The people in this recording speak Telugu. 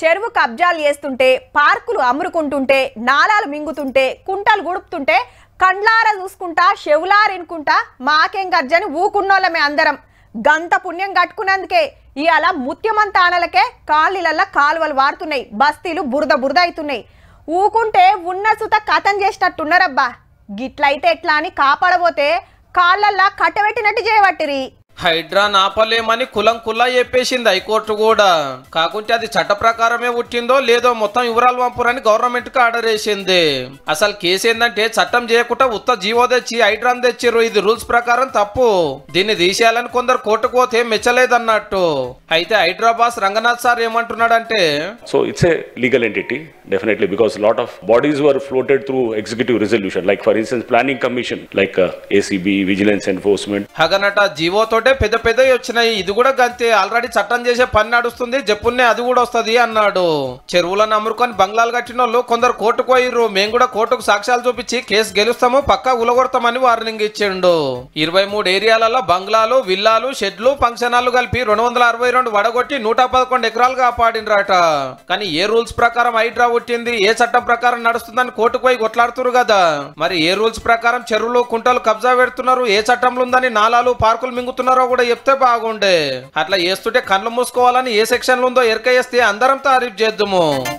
చెరువు కబ్జాలు చేస్తుంటే పార్కులు అమ్మురుకుంటుంటే నాలాలు మింగుతుంటే కుంటలు గుడుపుతుంటే కండ్లార చూసుకుంటా షెవులారినుకుంటా మాకేం గర్జని ఊకున్నోళ్ళమే అందరం గంత పుణ్యం కట్టుకున్నందుకే ఇవాళ ముత్యమంత ఆనలకే కాళ్ళీలల్లా కాలువలు వారుతున్నాయి బస్తీలు బురద బురద అవుతున్నాయి ఊకుంటే ఉన్న సుత కథం చేసినట్టున్నారబ్బా గిట్లయితే ఎట్లా అని కాపాడబోతే కాళ్ళల్లా కట్టబెట్టినట్టు చేయబట్టిరి హైడ్రా నాపలేమని కులం కుల్లా చెప్పేసింది హైకోర్టు కూడా కాకుంటే అది చట్ట ప్రకారమే పుట్టిందో లేదో మొత్తం వివరాలు పంపురని గవర్నమెంట్ కు ఆర్డర్ వేసింది అసలు కేసు ఏంటంటే చట్టం చేయకుండా ఉత్త జీవో తెచ్చి హైడ్రాన్ తెచ్చిర్రు ఇది రూల్స్ ప్రకారం తప్పు దీన్ని తీసేయాలని కొందరు కోర్టు పోతే మెచ్చలేదన్నట్టు అయితే హైదరాబాద్ రంగనాథ్ సార్ ఏమంటున్నాడంటే so it's a legal entity definitely because lot of bodies were floated through executive resolution like for instance planning commission like ACB vigilance enforcement హగనట జీవో తోటి అంటే పెద్ద పెద్దవి వచ్చినాయి ఇది కూడా గంతే ఆల్రెడీ చట్టం చేసే పని నడుస్తుంది జప్పున్నే అది కూడా వస్తుంది అన్నాడు చెరువులను అమ్ముకొని బంగ్లాలు కట్టిన వాళ్ళు కొందరు కోర్టుకు పోయిర్రు మేము కూడా కోర్టుకు సాక్ష్యాలు చూపించి కేసు గెలుస్తాము పక్కా ఉలగొడతామని వార్నింగ్ ఇచ్చిండు ఇరవై మూడు ఏరియాలలో బంగ్లాలు విల్లాలు షెడ్లు ఫంక్షన్ హాలు కలిపి రెండు వందల అరవై రెండు వడగొట్టి నూట పదకొండు ఎకరాలు కాపాడినరాట కానీ ఏ రూల్స్ ప్రకారం హైడ్రా ఉట్టింది ఏ చట్టం ప్రకారం నడుస్తుందని కోర్టుకు పోయి కొట్లాడుతురు కదా మరి ఏ రూల్స్ ప్రకారం చెరువులు కుంటలు కబ్జా పెడుతున్నారు ఏ చట్టంలో ఉందని నాలాలు పార్కులు మింగుతున్నారు చేస్తారో కూడా చెప్తే బాగుండే అట్లా చేస్తుంటే కళ్ళు మూసుకోవాలని ఏ లో ఉందో ఎరక వేస్తే అందరం తారీఫ్ చేద్దాము